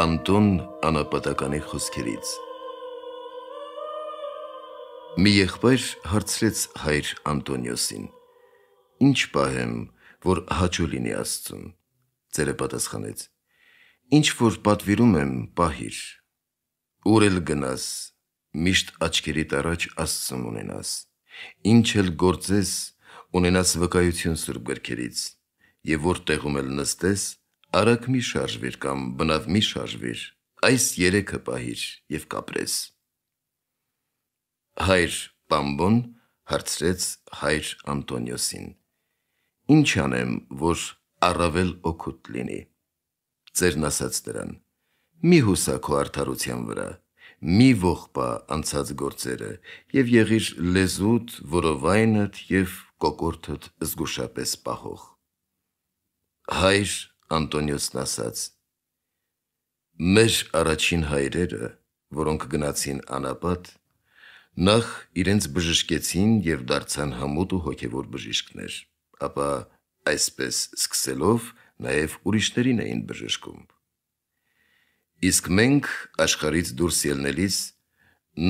Անտոն անապատականի խոսքերից։ Մի եղբայր հարցրեց հայր Անտոնիոսին. Ինչ պահեմ, որ հաճո լինի Աստծուն։ Ձերը պատասխանեց. Ինչ որ պատվիրում եմ, պահիր։ Ուր էլ գնաս, միշտ աչքերիդ առաջ Աստծուն ունենաս։ Ինչ էլ գործես, ունենաս վկայություն Սուրբ գրքերից, եւ որտեղում էլ նստես, Արակ մի շարժվիր կամ բնավ մի շարժվիր, այս երեքը պահիր եւ կապրես։ Հայր Պամբոն հարցրեց հայր Անտոնիոսին. Ինչ անեմ, որ առավել օգուտ լինի։ Ձերն ասաց նրան. Մի հուսա քո արդարության վրա, մի ողբա անցած գործերը եւ եղիր լեզուդ, որովայնդ եւ կոկորթդ զգուշապես պահող։ Հայր Անտոնիոսն ասաց. Մեր առաջին հայրերը, որոնք գնացին անապատ, նախ իրենց բժշկեցին եւ դարձան համոտ ու հոգեվոր բժիշկներ, ապա այսպես սկսելով նաեւ ուրիշներին էին բժշկում։ Իսկ մենք աշխարից դուրս ելնելիս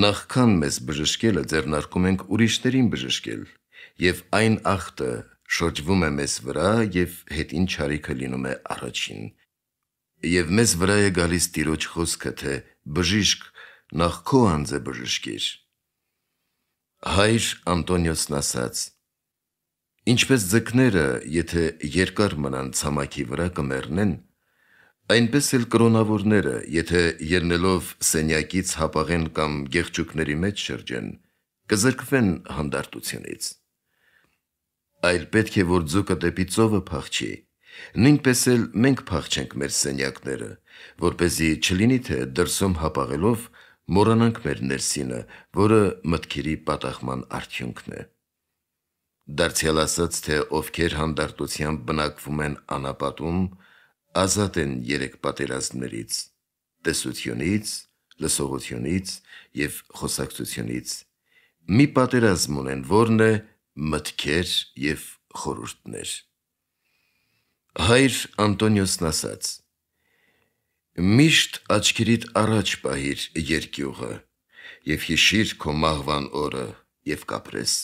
նախքան մեզ բժշկելը ձեռնարկում ենք ուրիշներին բժշկել եւ այն ախտը, շրջվում է մեզ վրա եւ հետին ճարիքը լինում է առաջին։ Եվ մեզ վրա է գալիս տիրոջ խոսքը, թե բժիշկ նախ քո անձը բժշկիր։ Հայր Անտոնիոսն ասաց. Ինչպես ձկները, եթե երկար մնան ցամաքի վրա կմեռնեն, այնպես էլ կրոնավորները, եթե երնելով սենյակից հապաղեն կամ գեղճուկների մեջ շրջեն, կզրկվեն հանդարտությունից այլ պետք է որ ձուկը դեպի ծովը փախչի։ Նույնպես էլ մենք փախչենք մեր սենյակները, որ เป զի չլինի թե դրսում հապաղելով մորանանք մեր ներսինը, որը մտքերի պատահման արդյունքն է։ Դարձյալ ասաց, թե ովքեր հանդարտությամբ բնակվում են անապատում, ազատ են երեք պատերազմներից՝ տեսությունից, լսողությունից եւ խոսակցությունից։ Մի պատերազմ ունեն, որն է մտքեր եւ խորհուրդներ։ Հայր Անտոնիոսն ասաց. Միշտ աչքերիդ առաջ պահիր երկյուղը եւ հիշիր քո մահվան օրը եւ կապրես։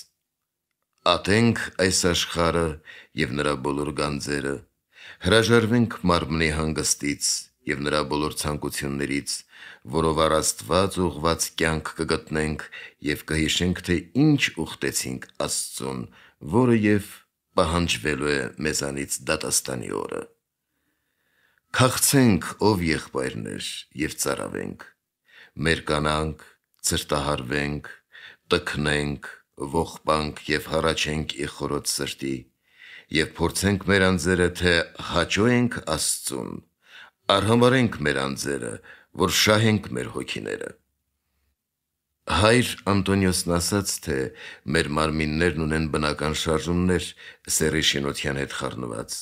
Ատենք այս աշխարը եւ նրա բոլոր գանձերը, հրաժարվենք մարմնի հանգստից եւ նրա բոլոր ցանկություններից, որով առ Աստված ուղված կյանք կգտնենք եւ կհիշենք, թե ինչ ուխտեցինք Աստծուն, որը եւ պահանջվելու է մեզանից դատաստանի օրը։ Խաղցենք ով եղբայրներ եւ ծարավենք։ Մեր կանանք, ծրտահարվենք, տքնենք, ողբանք եւ հառաչենք իխորոց սրտի եւ փորձենք մեր անձերը թե հաճոյենք Աստծուն Արհամարենք մեր անձերը, որ շահենք մեր հոգիները։ Հայր Անտոնիոսն ասաց, թե մեր մարմիններն ունեն բնական շարժումներ սերի շինության հետ խառնված,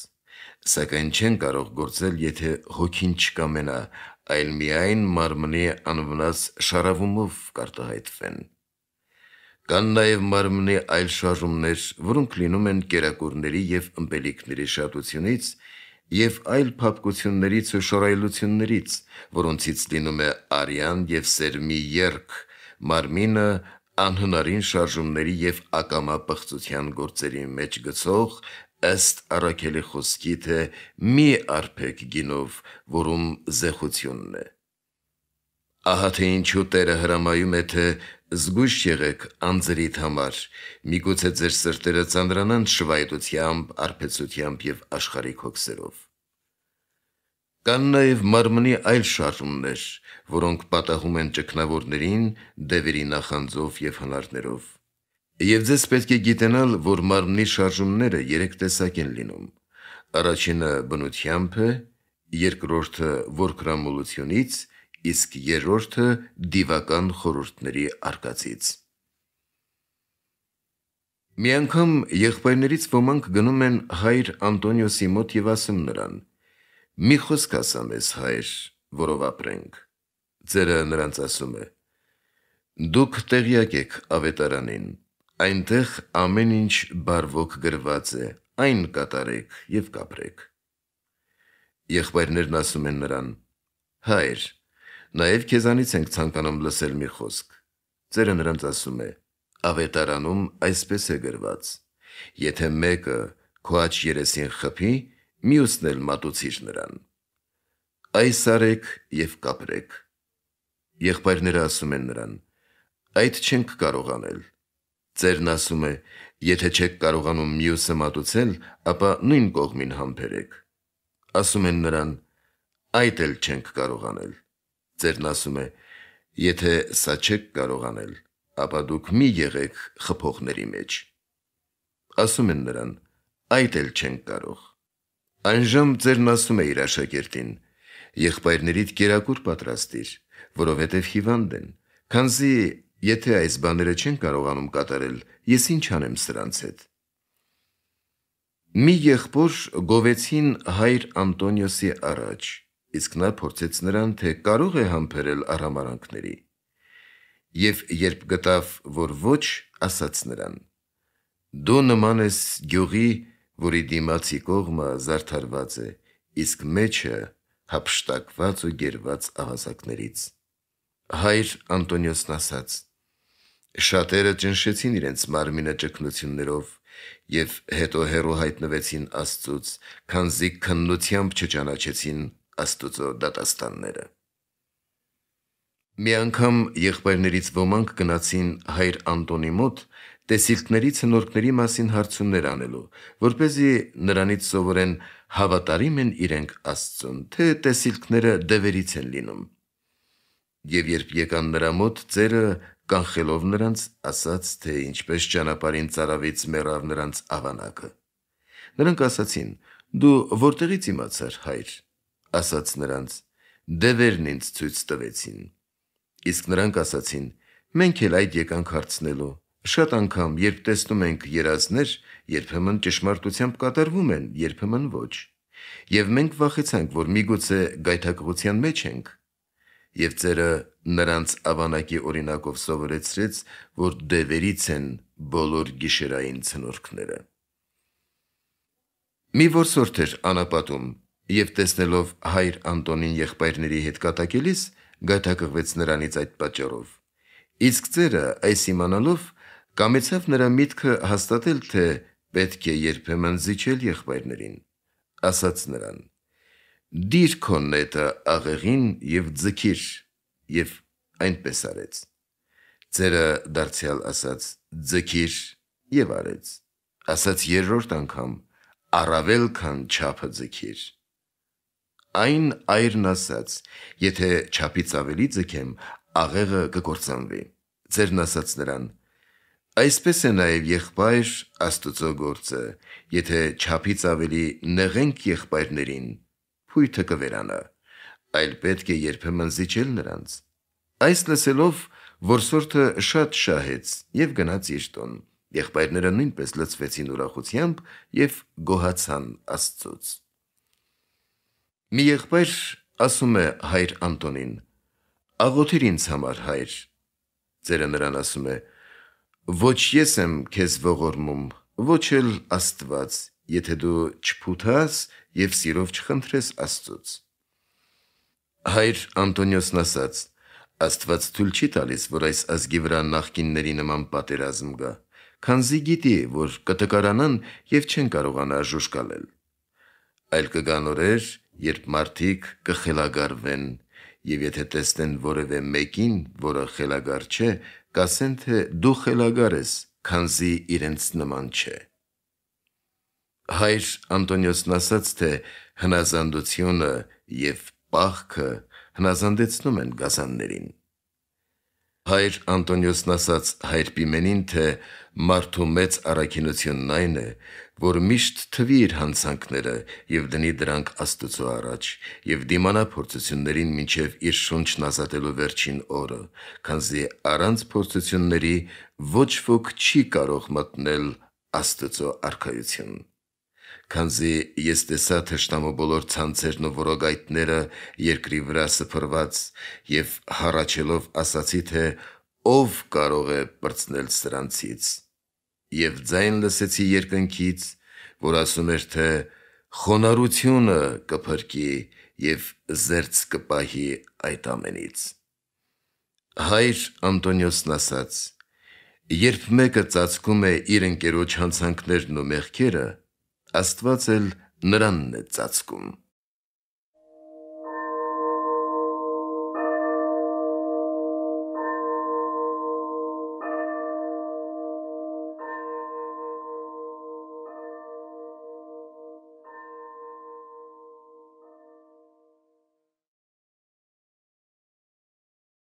սակայն չեն կարող գործել, եթե հոգին չկամենա, այլ միայն մարմնի անվնաս շարավումով կարտահայտվեն։ Կան նաև մարմնի այլ շարժումներ, որոնք լինում են կերակուրների եւ ըմպելիքների շատությունից եւ այլ փափկություններից ու շորայլություններից, որոնցից լինում է արյան եւ սերմի երկ, մարմինը անհնարին շարժումների եւ ակամապղծության գործերի մեջ գցող ըստ առաքելի խոսքի թե մի արփեք գինով, որում զեղությունն է։ Ահա թե ինչու Տերը հրամայում է, թե զգույշ եղեք անձրիդ համար։ Միգուցե ձեր սրտերը ծանրանան շվայտությամբ, արփեցությամբ եւ աշխարհի հոգսերով։ Կան նաև մարմնի այլ շարժումներ, որոնք պատահում են ճգնավորներին, դևերի նախանձով եւ հնարներով։ Եվ ձեզ պետք է գիտենալ, որ մարմնի շարժումները երեք տեսակ են լինում։ Առաջինը բնությամբ է, երկրորդը որքրամոլությունից, իսկ երրորդը դիվական խորհուրդների արկածից։ Մի անգամ եղբայրներից ոմանք գնում են հայր Անտոնիոսի մոտ եւ ասում նրան. «Մի խոսք ասամ ես հայր, որով ապրենք»։ Ձերը նրանց ասում է. «Դուք տեղյակ եք ավետարանին։ Այնտեղ ամեն ինչ բարվոք գրված է, այն կատարեք եւ կապրեք»։ Եղբայրներն ասում են նրան. «Հայր, Նաև քեզանից ենք ցանկանում լսել մի խոսք։ Ձերը նրանց ասում է. Ավետարանում այսպես է գրված. Եթե մեկը քո աչ երեսին խփի, մյուսն էլ մատուցիր նրան։ Այս արեք եւ կապրեք։ Եղբայրները ասում են նրան. Այդ չենք կարող անել։ Ձերն ասում է. եթե չեք կարողանում մյուսը մատուցել, ապա նույն կողմին համբերեք։ Ասում են նրան. այդ էլ չենք կարող անել։ Ձերն ասում է. եթե սա չեք կարողանել, ապա դուք մի եղեք խփողների մեջ։ Ասում են նրան. այդ էլ չենք կարող։ Անժամ ձերն ասում է իր աշակերտին. եղբայրներիդ կերակուր պատրաստիր, որովհետև հիվանդ են։ Քանզի Եթե այս բաները չեն կարողանում կատարել, ես ինչ անեմ սրանց հետ։ Մի եղբոր գովեցին հայր Անտոնիոսի առաջ իսկ նա փորձեց նրան, թե կարող է համբերել արհամարանքների։ Եվ երբ գտավ, որ ոչ, ասաց նրան. Դու նման ես գյուղի, որի դիմացի կողմը զարդարված է, իսկ մեջը հապշտակված ու գերված ավազակներից։ Հայր Անտոնիոսն ասաց. Շատերը ճնշեցին իրենց մարմինը ճկնություններով եւ հետո հերո հայտնվեցին Աստծոց, քանզի քննությամբ չճանաչեցին աստուծո դատաստանները։ Մի անգամ եղբայրներից ոմանք գնացին հայր Անտոնի մոտ տեսիլտներից հնորքների մասին հարցումներ անելու, որ เป զի նրանից սովորեն հավատարիմ են իրենք Աստծուն, թե տեսիլտները դևերից են լինում։ Եվ երբ եկան նրա մոտ, ծերը կանխելով նրանց, ասաց, թե ինչպես ճանապարհին ծարավից մեռավ նրանց ավանակը։ Նրանք ասացին. «Դու որտեղից իմացար, հայր» ասաց նրանց. «Դևերն ինձ ցույց տվեցին»։ Իսկ նրանք ասացին. «Մենք էլ այդ եկանք հարցնելու»։ Շատ անգամ, երբ տեսնում ենք երազներ, երբեմն ճշմարտությամբ կատարվում են, երբեմն ոչ։ Եվ մենք վախեցանք, որ միգուցե գայթակղության մեջ ենք։ Եվ ծերը նրանց ավանակի օրինակով սովորեցրեց, որ դևերից են բոլոր գիշերային ցնորքները։ Մի որսորդ էր անապատում, Եվ տեսնելով հայր Անտոնին եղբայրների հետ կատակելիս, գայթակղվեց նրանից այդ պատճառով։ Իսկ ծերը այս իմանալով կամեցավ նրա միտքը հաստատել, թե պետք է երբեմն զիջել եղբայրներին, ասաց նրան. «Դիր քոննետը աղեղին եւ ձգիր» եւ այնպես արեց։ Ձերը դարձյալ ասաց. «Ձգիր» եւ արեց։ Ասաց երրորդ անգամ. «Առավել քան չափը ձգիր»։ Այն այրն ասաց. «Եթե չափից ավելի ձգեմ, աղեղը կկործանվի»։ Ձերն ասաց նրան. «Այսպես է նաև եղբայր Աստծո գործը. եթե չափից ավելի նեղենք եղբայրներին, փույթը կվերանա, այլ պետք է երբեմն զիջել նրանց»։ Այս լսելով որսորդը շատ շահեց եւ գնաց իր տուն։ Եղբայրները նույնպես լցվեցին ուրախությամբ եւ գոհացան Աստծոց։ Մի եղբայր ասում է հայր Անտոնին. «Աղոթիր ինձ համար, հայր»։ Ձերը նրան ասում է. «Ոչ ես եմ քեզ ողորմում, ոչ էլ Աստված, եթե դու չփութաս եւ սիրով չխնդրես Աստծոց»։ Հայր Անտոնիոսն ասաց. «Աստված ցույց չի տալիս, որ այս ազգի վրա նախկինների նման պատերազմ գա» քանզի գիտի, որ կտկարանան եւ չեն կարողանա ժուշկալել։ Այլ կգան օրեր, երբ մարդիկ կխելագարվեն, եւ եթե տեսնեն որևէ մեկին, որը խելագար չէ, կասեն թե դու խելագար ես, քանզի իրենց նման չէ։ Հայր Անտոնիոսն ասաց, թե հնազանդությունը եւ պահքը հնազանդեցնում են գազաններին։ Հայր Անտոնիոսն ասաց հայր Պիմենին, թե մարդու մեծ առաքինությունն այն է, որ միշտ թվի իր հանցանքները եւ դնի դրանք Աստծո առաջ եւ դիմանա փորձություններին մինչեւ իր շունչն ազատելու վերջին օրը, քանզի առանց փորձությունների ոչ ոք չի կարող մտնել Աստծո արքայություն։ Քանզի ես տեսա թշնամու բոլոր ցանցերն ու որոգայտները երկրի վրա սփռված եւ հառաչելով ասացի թե ով կարող է բրցնել սրանցից եւ ձայն լսեցի երկնքից, որ ասում էր, թե խոնարությունը կփրկի եւ զերծ կպահի այդ ամենից։ Հայր Անտոնիոսն ասաց. Երբ մեկը ծածկում է իր ընկերոջ հանցանքներն ու մեղքերը, Աստված էլ նրանն է ծածկում։